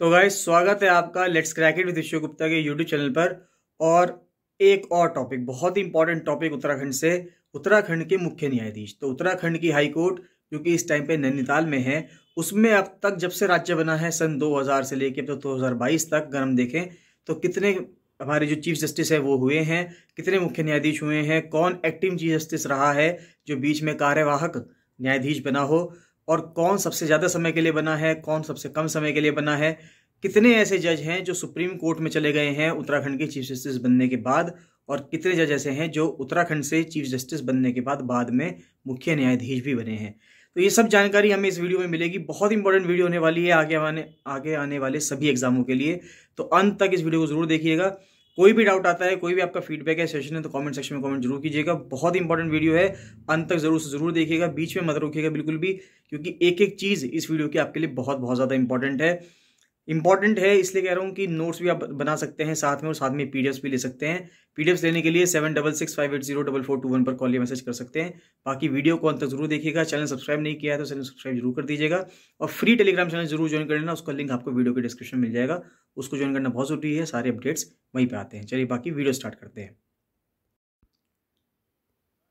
तो गाइज स्वागत है आपका लेट्स क्रैकेट विद विश्व गुप्ता के यूट्यूब चैनल पर और एक और टॉपिक बहुत ही इंपॉर्टेंट टॉपिक उत्तराखंड से उत्तराखंड के मुख्य न्यायाधीश तो उत्तराखंड की हाई कोर्ट जो कि इस टाइम पे नैनीताल में है उसमें अब तक जब से राज्य बना है सन 2000 से लेके तो 2022 तक अगर हम देखें तो कितने हमारे जो चीफ जस्टिस है वो हुए हैं कितने मुख्य न्यायाधीश हुए हैं कौन एक्टिव चीफ जस्टिस रहा है जो बीच में कार्यवाहक न्यायाधीश बना हो और कौन सबसे ज़्यादा समय के लिए बना है कौन सबसे कम समय के लिए बना है कितने ऐसे जज हैं जो सुप्रीम कोर्ट में चले गए हैं उत्तराखंड के चीफ जस्टिस बनने के बाद और कितने जज ऐसे हैं जो उत्तराखंड से चीफ जस्टिस बनने के बाद बाद में मुख्य न्यायाधीश भी बने हैं तो ये सब जानकारी हमें इस वीडियो में मिलेगी बहुत इंपॉर्टेंट वीडियो होने वाली है आगे आने आगे आने वाले सभी एग्जामों के लिए तो अंत तक इस वीडियो को जरूर देखिएगा कोई भी डाउट आता है कोई भी आपका फीडबैक है सेशन है तो कमेंट सेक्शन में कमेंट जरूर कीजिएगा बहुत इंपॉर्टेंट वीडियो है अंत तक जरूर से जरूर देखिएगा बीच में मत रोकिएगा बिल्कुल भी क्योंकि एक एक चीज़ इस वीडियो की आपके लिए बहुत बहुत ज़्यादा इंपॉर्टेंट है इंपॉर्टेंट है इसलिए कह रहा हूँ कि नोट्स भी आप बना सकते हैं साथ में और साथ में पी भी ले सकते हैं पी लेने के लिए seven double six five eight zero double four two one पर कॉल या मैसेज कर सकते हैं बाकी वीडियो को अंत जरूर देखिएगा चैनल सब्सक्राइब नहीं किया है तो चैनल सब्सक्राइब जरूर कर दीजिएगा और फ्री टेलीग्राम चैनल जरूर ज्वाइन कर लेना उसका लिंक आपको वीडियो के डिस्क्रिप्शन मिल जाएगा उसको ज्वाइन करना बहुत जरूरी है सारे अपडेट्स वहीं पर आते हैं चलिए बाकी वीडियो स्टार्ट करते हैं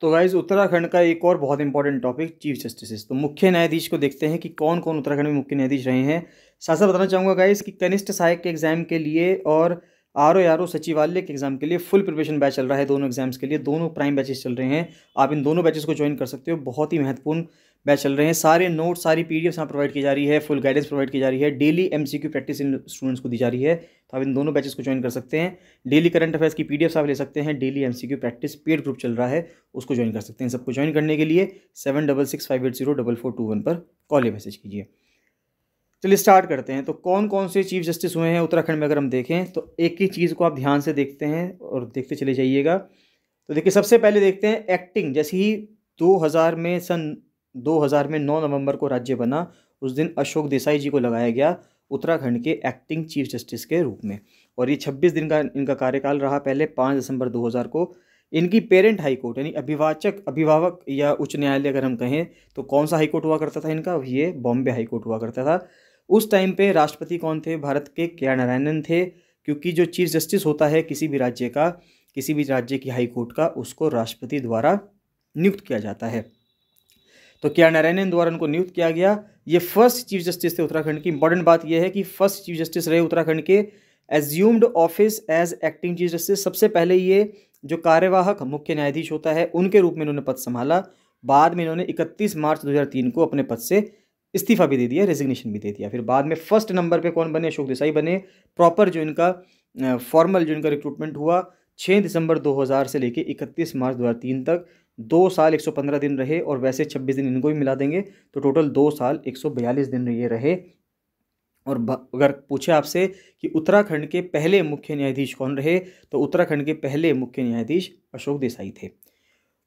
तो गाइज उत्तराखंड का एक और बहुत इंपॉर्टेंट टॉपिक चीफ जस्टिस तो मुख्य न्यायाधीश को देखते हैं कि कौन कौन उत्तराखंड में मुख्य न्यायाधीश रहे हैं साथ साथ बताना चाहूँगा गाइज कि कनिष्ठ सहायक के एग्जाम के लिए और आर ओ आर ओ सचिवालय के एग्जाम के लिए फुल प्रिपरेशन बैच चल रहा है दोनों एग्जाम्स के लिए दोनों प्राइम बैचेस चल रहे हैं आप इन दोनों बैचेस को ज्वाइन कर सकते हो बहुत ही महत्वपूर्ण बैच चल रहे हैं सारे नोट सारी पी डी प्रोवाइड की जा रही है फुल गाइडेंस प्रोवाइड की जा रही है daily M C Q practice इन स्टूडेंट्स को दी जा रही है तो आप इन दोनों बैचेस को ज्वाइन कर सकते हैं डेली करंट अफेयर्स की पी आप ले सकते हैं daily M C Q practice paid group चल रहा है उसको ज्वाइन कर सकते हैं सबको ज्वाइन करने के लिए seven double six five eight zero double four two one पर कॉल या मैसेज कीजिए चलिए स्टार्ट करते हैं तो कौन कौन से चीफ जस्टिस हुए हैं उत्तराखंड में अगर हम देखें तो एक ही चीज़ को आप ध्यान से देखते हैं और देखते चले जाइएगा तो देखिए सबसे पहले देखते हैं एक्टिंग जैसे ही 2000 में सन 2000 में 9 नवंबर को राज्य बना उस दिन अशोक देसाई जी को लगाया गया उत्तराखंड के एक्टिंग चीफ जस्टिस के रूप में और ये 26 दिन का इनका कार्यकाल रहा पहले 5 दिसंबर 2000 को इनकी पेरेंट हाई कोर्ट यानी अभिवाचक अभिभावक या उच्च न्यायालय अगर हम कहें तो कौन सा हाई कोर्ट हुआ करता था इनका ये बॉम्बे हाई कोर्ट हुआ करता था उस टाइम पे राष्ट्रपति कौन थे भारत के के नारायणन थे क्योंकि जो चीफ जस्टिस होता है किसी भी राज्य का किसी भी राज्य की हाई कोर्ट का उसको राष्ट्रपति द्वारा नियुक्त किया जाता है तो के नारायणन द्वारा उनको नियुक्त किया गया ये फर्स्ट चीफ जस्टिस थे उत्तराखंड की इंपॉर्टेंट बात यह है कि फर्स्ट चीफ जस्टिस रहे उत्तराखंड के assumed office as acting chief justice सबसे पहले ये जो कार्यवाहक मुख्य न्यायाधीश होता है उनके रूप में इन्होंने पद संभाला बाद में इन्होंने 31 मार्च 2003 को अपने पद से इस्तीफा भी दे दिया रेजिग्नेशन भी दे दिया फिर बाद में फर्स्ट नंबर पे कौन बने अशोक देसाई बने प्रॉपर जो इनका फॉर्मल जो इनका रिक्रूटमेंट हुआ 6 दिसंबर 2000 से लेकर 31 मार्च 2003 तक दो साल एक सौ पंद्रह दिन रहे और वैसे छब्बीस दिन इनको भी मिला देंगे तो टोटल दो साल एक सौ बयालीस दिन ये रहे और अगर पूछे आपसे कि उत्तराखंड के पहले मुख्य न्यायाधीश कौन रहे तो उत्तराखंड के पहले मुख्य न्यायाधीश अशोक देसाई थे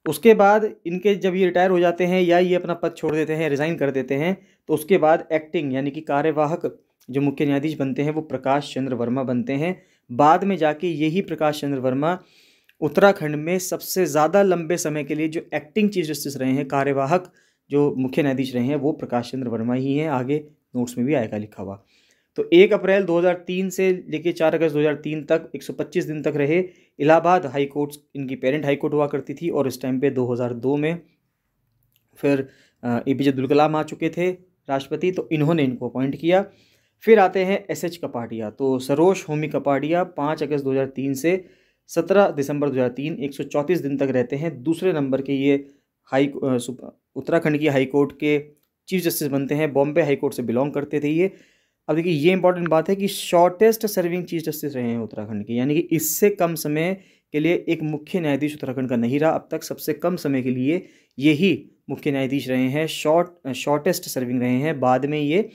उसके बाद इनके जब ये रिटायर हो जाते हैं या ये अपना पद छोड़ देते हैं रिज़ाइन कर देते हैं तो उसके बाद एक्टिंग यानी कि कार्यवाहक जो मुख्य न्यायाधीश बनते हैं वो प्रकाश चंद्र वर्मा बनते हैं बाद में जाके यही प्रकाश चंद्र वर्मा उत्तराखंड में सबसे ज़्यादा लंबे समय के लिए जो एक्टिंग चीफ जस्टिस रहे हैं कार्यवाहक जो मुख्य न्यायाधीश रहे हैं वो प्रकाश चंद्र वर्मा ही हैं आगे नोट्स में भी आएगा लिखा हुआ तो एक अप्रैल 2003 से लेकर चार अगस्त 2003 तक 125 दिन तक रहे इलाहाबाद हाई कोर्ट इनकी पेरेंट हाई कोर्ट हुआ करती थी और इस टाइम पे 2002 में फिर ए पी जे अब्दुल कलाम आ चुके थे राष्ट्रपति तो इन्होंने इनको अपॉइंट किया फिर आते हैं एस एच कपाडिया तो सरोज होमी कपाडिया पाँच अगस्त 2003 से सत्रह दिसंबर 2003 134 दिन तक रहते हैं दूसरे नंबर के ये हाई उत्तराखंड की हाई कोर्ट के चीफ जस्टिस बनते हैं बॉम्बे हाई कोर्ट से बिलोंग करते थे ये अब देखिए ये इंपॉर्टेंट बात है कि शॉर्टेस्ट सर्विंग चीफ जस्टिस रहे हैं उत्तराखंड के यानी कि इससे कम समय के लिए एक मुख्य न्यायाधीश उत्तराखंड का नहीं रहा अब तक सबसे कम समय के लिए यही मुख्य न्यायाधीश रहे हैं शॉर्ट शॉर्टेस्ट सर्विंग रहे हैं बाद में ये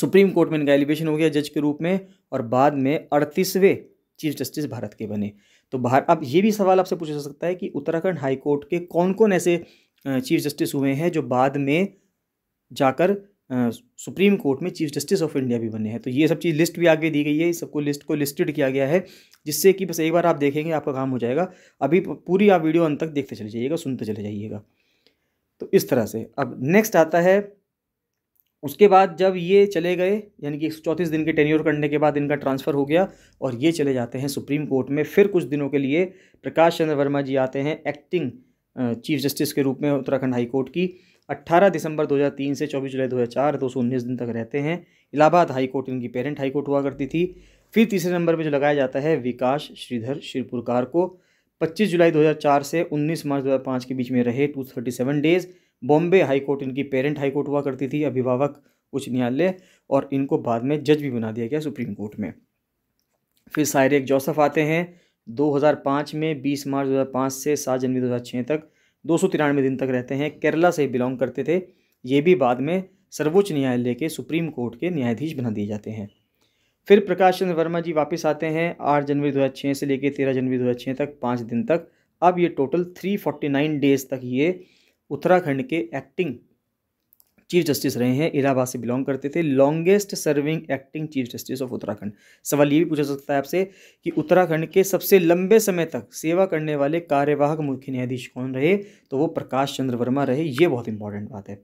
सुप्रीम कोर्ट में इनका एलिवेशन हो गया जज के रूप में और बाद में अड़तीसवें चीफ जस्टिस भारत के बने तो बाहर अब ये भी सवाल आपसे पूछा जा सकता है कि उत्तराखंड हाई कोर्ट के कौन कौन ऐसे चीफ जस्टिस हुए हैं जो बाद में जाकर सुप्रीम कोर्ट में चीफ जस्टिस ऑफ इंडिया भी बने हैं तो ये सब चीज़ लिस्ट भी आगे दी गई है सबको लिस्ट को लिस्टेड किया गया है जिससे कि बस एक बार आप देखेंगे आपका काम हो जाएगा अभी पूरी आप वीडियो अंत तक देखते चले जाइएगा सुनते चले जाइएगा तो इस तरह से अब नेक्स्ट आता है उसके बाद जब ये चले गए यानी कि एक दिन के टेन्योर करने के बाद इनका ट्रांसफ़र हो गया और ये चले जाते हैं सुप्रीम कोर्ट में फिर कुछ दिनों के लिए प्रकाश चंद्र वर्मा जी आते हैं एक्टिंग चीफ जस्टिस के रूप में उत्तराखंड हाई कोर्ट की 18 दिसंबर 2003 से 24 जुलाई 2004 उन्नीस दिन तक रहते हैं इलाहाबाद हाई कोर्ट इनकी पेरेंट हाई कोर्ट हुआ करती थी फिर तीसरे नंबर पर जो लगाया जाता है विकास श्रीधर श्रीपुरकार को 25 जुलाई 2004 से 19 मार्च 2005 के बीच में रहे 237 डेज़ बॉम्बे हाईकोर्ट इनकी पेरेंट हाईकोर्ट हुआ करती थी अभिभावक उच्च न्यायालय और इनको बाद में जज भी बना दिया गया सुप्रीम कोर्ट में फिर सायरेक जोसफ आते हैं 2005 में 20 मार्च 2005 से 7 जनवरी 2006 तक दो दिन तक रहते हैं केरला से बिलोंग करते थे ये भी बाद में सर्वोच्च न्यायालय के सुप्रीम कोर्ट के न्यायाधीश बना दिए जाते हैं फिर प्रकाश चंद्र वर्मा जी वापस आते हैं 8 जनवरी 2006 से लेकर 13 जनवरी 2006 तक पाँच दिन तक अब ये टोटल 349 डेज़ तक ये उत्तराखंड के एक्टिंग चीफ जस्टिस रहे हैं इलाहाबाद से बिलोंग करते थे longest serving acting chief justice of Uttarakhand सवाल ये भी पूछा सकता है आपसे कि उत्तराखंड के सबसे लंबे समय तक सेवा करने वाले कार्यवाहक मुख्य न्यायाधीश कौन रहे तो वो प्रकाश चंद्र वर्मा रहे ये बहुत इंपॉर्टेंट बात है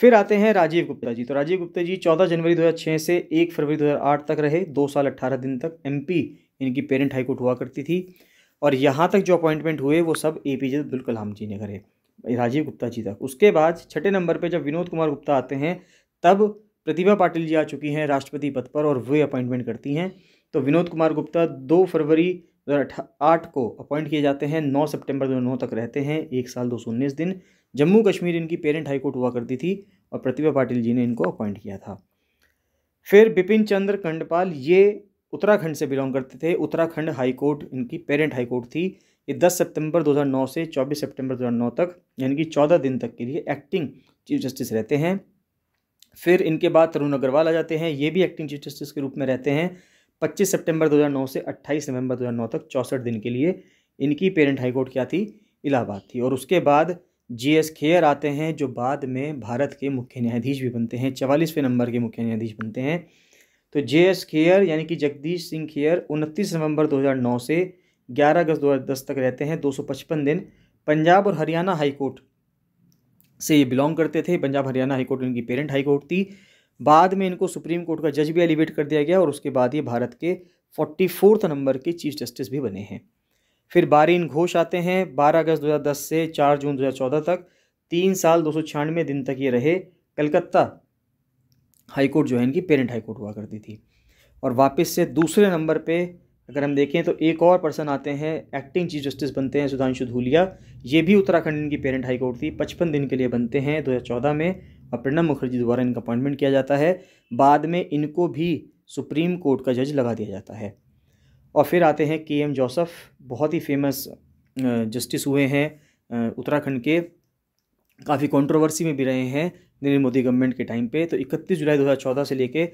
फिर आते हैं राजीव गुप्ता जी तो राजीव गुप्ता जी चौदह जनवरी दो से एक फरवरी दो तक रहे दो साल अट्ठारह दिन तक एम इनकी पेरेंट हाईकोर्ट हुआ करती थी और यहाँ तक जो अपॉइंटमेंट हुए वो सब ए पी जे अब्दुल कलाम जी ने करे राजीव गुप्ता जी तक उसके बाद छठे नंबर पर जब विनोद कुमार गुप्ता आते हैं तब प्रतिभा पाटिल जी आ चुकी हैं राष्ट्रपति पद पर और वे अपॉइंटमेंट करती हैं तो विनोद कुमार गुप्ता दो फरवरी दो आठ को अपॉइंट किए जाते हैं नौ सितंबर दो नौ तक रहते हैं एक साल दो सौ उन्नीस दिन जम्मू कश्मीर इनकी पेरेंट हाईकोर्ट हुआ करती थी और प्रतिभा पाटिल जी ने इनको अपॉइंट किया था फिर बिपिन चंद्र कंडपाल ये उत्तराखंड से बिलोंग करते थे उत्तराखंड हाईकोर्ट इनकी पेरेंट हाईकोर्ट थी ये 10 सितंबर 2009 से 24 सितंबर 2009 तक यानी कि 14 दिन तक के लिए एक्टिंग चीफ जस्टिस रहते हैं फिर इनके बाद तरुण अग्रवाल आ जाते हैं ये भी एक्टिंग चीफ जस्टिस के रूप में रहते हैं 25 सितंबर 2009 से 28 नवंबर 2009 तक चौंसठ दिन के लिए इनकी पेरेंट हाईकोर्ट क्या थी इलाहाबाद थी और उसके बाद जी एस खेयर आते हैं जो बाद में भारत के मुख्य न्यायाधीश भी बनते हैं चवालीसवें नंबर के मुख्य न्यायाधीश बनते हैं तो जे एस खेयर यानी कि जगदीश सिंह खेयर उनतीस नवंबर 2009 से ग्यारह अगस्त दो दस तक रहते हैं 255 दिन पंजाब और हरियाणा हाईकोर्ट से ये बिलोंग करते थे पंजाब हरियाणा हाईकोर्ट इनकी पेरेंट हाईकोर्ट थी बाद में इनको सुप्रीम कोर्ट का जज भी एलिवेट कर दिया गया और उसके बाद ये भारत के फोर्टी फोर्थ नंबर के चीफ जस्टिस भी बने हैं फिर बारीन घोष आते हैं 12 अगस्त 2010 से 4 जून 2014 तक तीन साल दो दिन तक ये रहे कलकत्ता हाईकोर्ट जो है इनकी पेरेंट हाईकोर्ट हुआ करती थी और वापस से दूसरे नंबर पे अगर हम देखें तो एक और पर्सन आते हैं एक्टिंग चीफ जस्टिस बनते हैं सुधांशु धूलिया ये भी उत्तराखंड की पेरेंट हाई कोर्ट थी पचपन दिन के लिए बनते हैं चौदह में और प्रणब मुखर्जी द्वारा इनका अपॉइंटमेंट किया जाता है बाद में इनको भी सुप्रीम कोर्ट का जज लगा दिया जाता है और फिर आते हैं के एम जोसफ बहुत ही फेमस जस्टिस हुए हैं उत्तराखंड के काफ़ी कंट्रोवर्सी में भी रहे हैं नरेंद्र मोदी गवर्नमेंट के टाइम पे तो 31 जुलाई 2014 से लेके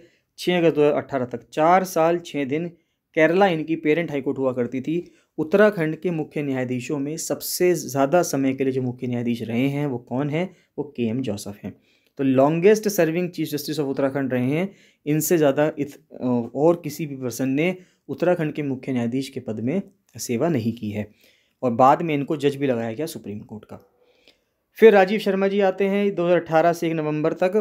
6 अगस्त 2018 तक चार साल छः दिन केरला इनकी पेरेंट हाईकोर्ट हुआ करती थी उत्तराखंड के मुख्य न्यायाधीशों में सबसे ज़्यादा समय के लिए जो मुख्य न्यायाधीश रहे हैं वो कौन है वो के एम जोसफ हैं तो longest serving chief justice of Uttarakhand रहे हैं इनसे ज़्यादा और किसी भी पर्सन ने उत्तराखंड के मुख्य न्यायाधीश के पद में सेवा नहीं की है और बाद में इनको जज भी लगाया गया सुप्रीम कोर्ट का फिर राजीव शर्मा जी आते हैं 2018 से एक नवंबर तक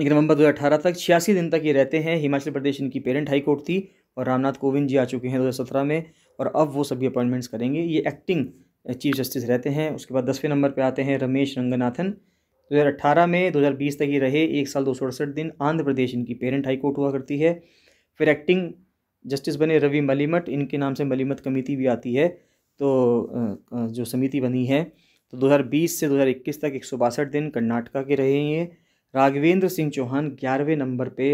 एक नवंबर 2018 तक छियासी दिन तक ये रहते हैं हिमाचल प्रदेश इनकी पेरेंट हाई कोर्ट थी और रामनाथ कोविंद जी आ चुके हैं दो में और अब वो सभी अपॉइंटमेंट्स करेंगे ये एक्टिंग चीफ जस्टिस रहते हैं उसके बाद दसवें नंबर पर आते हैं रमेश रंगनाथन 2018 में 2020 तक ये रहे एक साल दो दिन आंध्र प्रदेश इनकी पेरेंट हाई कोर्ट हुआ करती है फिर एक्टिंग जस्टिस बने रवि मलिमट इनके नाम से मलिमट कमेटी भी आती है तो जो समिति बनी है तो 2020 से 2021 तक एक दिन कर्नाटका के रहे हैं राघवेंद्र सिंह चौहान ग्यारहवें नंबर पे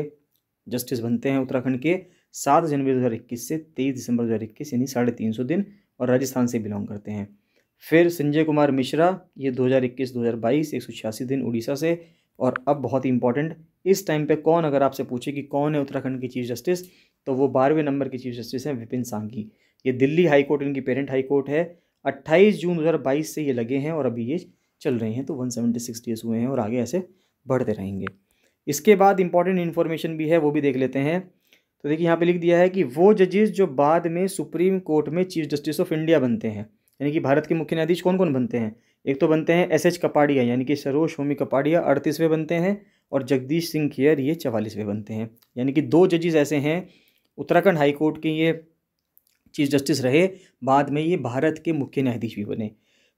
जस्टिस बनते हैं उत्तराखंड के सात जनवरी दो हज़ार इक्कीस से तेईस दिसंबर दो हज़ार इक्कीस यानी साढ़े तीन सौ दिन और राजस्थान से बिलोंग करते हैं फिर संजय कुमार मिश्रा ये 2021 2022 छियासी दिन उड़ीसा से और अब बहुत ही इंपॉर्टेंट इस टाइम पे कौन अगर आपसे पूछे कि कौन है उत्तराखंड के चीफ जस्टिस तो वो बारहवें नंबर के चीफ जस्टिस हैं विपिन सांगी ये दिल्ली हाई कोर्ट इनकी पेरेंट हाई कोर्ट है 28 जून 2022 से ये लगे हैं और अभी ये चल रहे हैं तो वन सेवेंटी सिक्स डेज हुए हैं और आगे ऐसे बढ़ते रहेंगे इसके बाद इंपॉर्टेंट इन्फॉर्मेशन भी है वो भी देख लेते हैं तो देखिए यहाँ पे लिख दिया है कि वो जजेस जो बाद में सुप्रीम कोर्ट में चीफ जस्टिस ऑफ इंडिया बनते हैं यानी कि भारत के मुख्य न्यायाधीश कौन कौन बनते हैं एक तो बनते हैं एस एच कपाड़िया यानी कि सरोज होमी कपाड़िया अड़तीसवें बनते हैं और जगदीश सिंह खेयर ये चवालीसवें बनते हैं यानी कि दो जजेस ऐसे हैं उत्तराखंड हाई कोर्ट के ये चीफ जस्टिस रहे बाद में ये भारत के मुख्य न्यायाधीश भी बने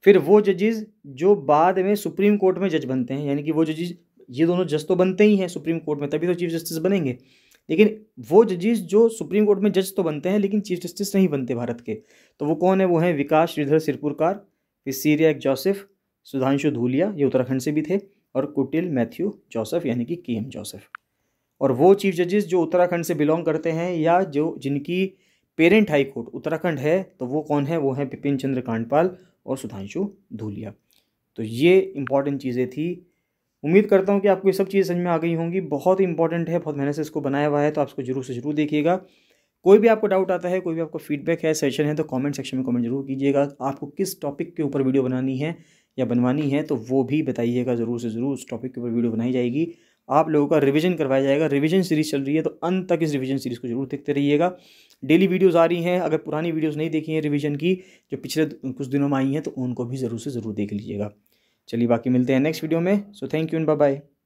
फिर वो जजेस जो बाद में सुप्रीम कोर्ट में जज बनते हैं यानी कि वो जजेस ये दोनों जज तो बनते ही हैं सुप्रीम कोर्ट में तभी तो चीफ जस्टिस बनेंगे लेकिन वो जजेस जो सुप्रीम कोर्ट में जज तो बनते हैं लेकिन चीफ जस्टिस नहीं बनते भारत के तो वो कौन है वो हैं विकास श्रीधर सिरपुरकार फिर सीरिया एक जोसेफ़ सुधांशु धूलिया ये उत्तराखंड से भी थे और कुटिल मैथ्यू जोसेफ यानी कि के एम जोसेफ़ और वो चीफ जजेस जो उत्तराखंड से बिलोंग करते हैं या जो जिनकी पेरेंट हाई कोर्ट उत्तराखंड है तो वो कौन है वो हैं बिपिन चंद्र कांडपाल और सुधांशु धूलिया तो ये इंपॉर्टेंट चीज़ें थी उम्मीद करता हूँ कि आपको ये सब चीज़ें समझ में आ गई होंगी बहुत ही इंपॉर्टेंट है बहुत मेहनत से इसको बनाया हुआ है तो आप इसको जरूर से जरूर देखिएगा कोई भी आपको डाउट आता है कोई भी आपको फीडबैक है सेशन है तो कमेंट सेक्शन में कमेंट जरूर कीजिएगा आपको किस टॉपिक के ऊपर वीडियो बनानी है या बनवानी है तो वो भी बताइएगा ज़रूर से ज़रूर उस टॉपिक के ऊपर वीडियो बनाई जाएगी आप लोगों का रिविज़न करवाया जाएगा रिविज़न सीरीज़ चल रही है तो अंत तक इस रिविज़न सीरीज़ को जरूर देखते रहिएगा डेली वीडियोज़ आ रही हैं अगर पुरानी वीडियोज़ नहीं देखी हैं रिविज़न की जो पिछले कुछ दिनों में आई हैं तो उनको भी ज़रूर से ज़रूर देख लीजिएगा चलिए बाकी मिलते हैं नेक्स्ट वीडियो में so thank you and bye bye